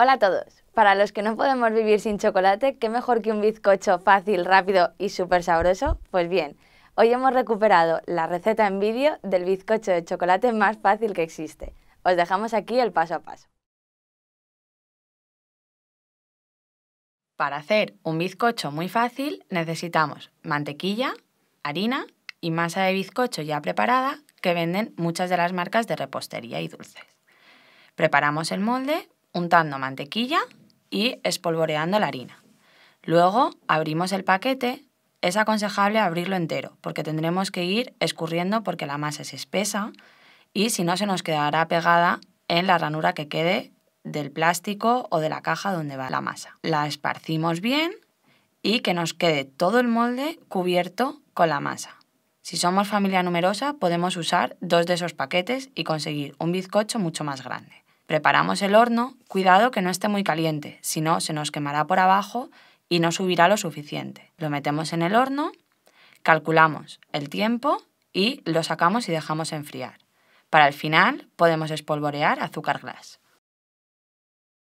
Hola a todos. Para los que no podemos vivir sin chocolate, ¿qué mejor que un bizcocho fácil, rápido y súper sabroso? Pues bien, hoy hemos recuperado la receta en vídeo del bizcocho de chocolate más fácil que existe. Os dejamos aquí el paso a paso. Para hacer un bizcocho muy fácil necesitamos mantequilla, harina y masa de bizcocho ya preparada que venden muchas de las marcas de repostería y dulces. Preparamos el molde untando mantequilla y espolvoreando la harina. Luego abrimos el paquete. Es aconsejable abrirlo entero porque tendremos que ir escurriendo porque la masa es espesa y si no se nos quedará pegada en la ranura que quede del plástico o de la caja donde va la masa. La esparcimos bien y que nos quede todo el molde cubierto con la masa. Si somos familia numerosa podemos usar dos de esos paquetes y conseguir un bizcocho mucho más grande. Preparamos el horno, cuidado que no esté muy caliente, si no se nos quemará por abajo y no subirá lo suficiente. Lo metemos en el horno, calculamos el tiempo y lo sacamos y dejamos enfriar. Para el final podemos espolvorear azúcar glass.